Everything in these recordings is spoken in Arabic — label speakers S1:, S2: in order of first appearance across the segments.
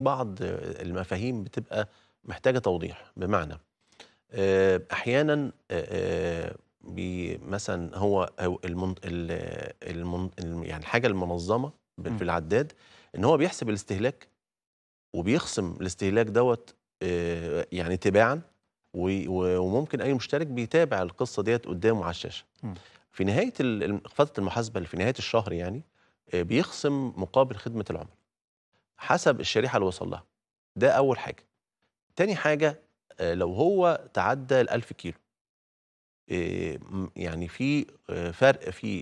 S1: بعض المفاهيم بتبقى محتاجة توضيح بمعنى آه، أحيانا آه، آه، مثلا هو يعني الحاجة المنظمة في العداد إن هو بيحسب الاستهلاك وبيخصم الاستهلاك دوت يعني تباعا وممكن أي مشترك بيتابع القصة ديت قدامه على الشاشة في نهاية فترة المحاسبة اللي في نهاية الشهر يعني بيخصم مقابل خدمة العملاء حسب الشريحه اللي وصل لها ده اول حاجه تاني حاجه آه، لو هو تعدى ال 1000 كيلو آه، يعني في آه، فرق في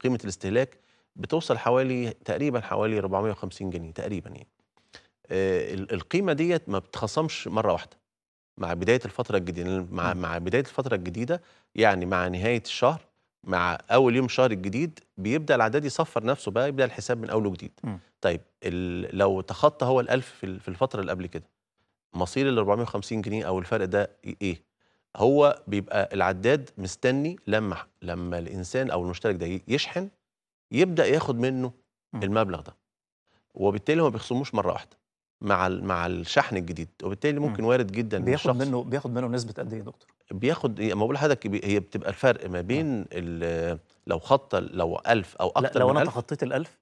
S1: قيمه الاستهلاك بتوصل حوالي تقريبا حوالي 450 جنيه تقريبا يعني القيمه ديت ما بتخصمش مره واحده مع بدايه الفتره الجديده مع مع بدايه الفتره الجديده يعني مع نهايه الشهر مع اول يوم الشهر الجديد بيبدا العداد يصفر نفسه بقى يبدا الحساب من اول وجديد م. طيب لو تخطى هو ال1000 في الفتره اللي قبل كده مصير ال 450 جنيه او الفرق ده ايه هو بيبقى العداد مستني لما لما الانسان او المشترك ده يشحن يبدا ياخد منه م. المبلغ ده وبالتالي هو ما بيخصموش مره واحده مع مع الشحن الجديد وبالتالي ممكن وارد جدا بياخد منه بياخد منه نسبه قد ايه يا دكتور بياخد ما بقول لحضرتك هي بتبقى الفرق ما آه. بين لو خط لو 1000 او اكتر لو من انا تخطيت ال 1000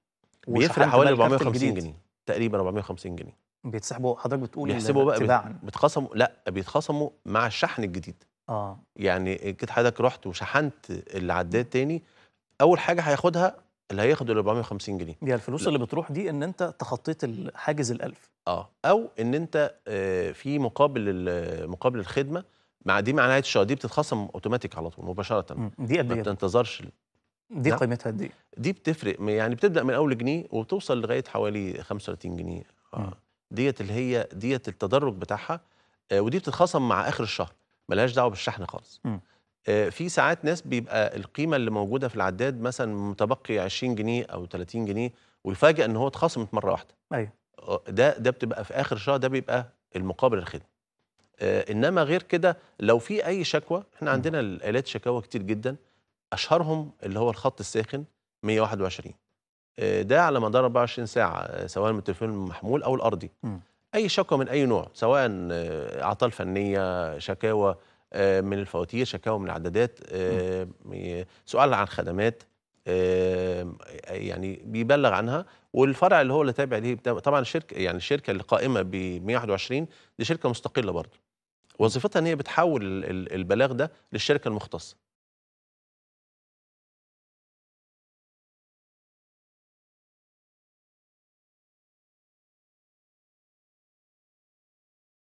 S1: بيفرق حوالي 450 جنيه تقريبا 450 جنيه بيتسحبوا حضرتك بتقول بيحسبوا بقى تباعا بيتخصموا لا بيتخصموا مع الشحن الجديد اه يعني كده حضرتك رحت وشحنت اللي عداه تاني اول حاجه هياخدها اللي هياخد ال 450 جنيه دي الفلوس لا. اللي بتروح دي ان انت تخطيت الحاجز ال 1000 اه او ان انت آه، في مقابل مقابل الخدمه مع دي مع نهايه الشهر دي بتتخصم اوتوماتيك على طول مباشره دي قد ايه؟ ما بتنتظرش دي نعم. قيمتها قد ايه؟ دي بتفرق يعني بتبدا من اول جنيه وبتوصل لغايه حوالي 35 جنيه آه. ديت اللي هي ديت التدرج بتاعها آه ودي بتتخصم مع اخر الشهر ملهاش دعوه بالشحن خالص. م. آه، في ساعات ناس بيبقى القيمه اللي موجوده في العداد مثلا متبقي 20 جنيه او 30 جنيه ويفاجئ ان هو اتخصمت مره واحده ايوه آه، ده ده بتبقى في اخر الشهر ده بيبقى المقابل الخدمه آه، انما غير كده لو في اي شكوى احنا عندنا الالات شكاوى كتير جدا اشهرهم اللي هو الخط الساخن 121 ده على مدار 24 ساعه سواء من التليفون المحمول او الارضي م. اي شكوى من اي نوع سواء اعطال فنيه شكاوى آه، من الفواتير شكاوى من العدادات آه، سؤال عن خدمات آه، يعني بيبلغ عنها والفرع اللي هو اللي تابع ليه طبعا الشركه يعني الشركه اللي قائمه ب 121 دي شركه مستقله برضه وظيفتها ان هي بتحول البلاغ ده للشركه المختصه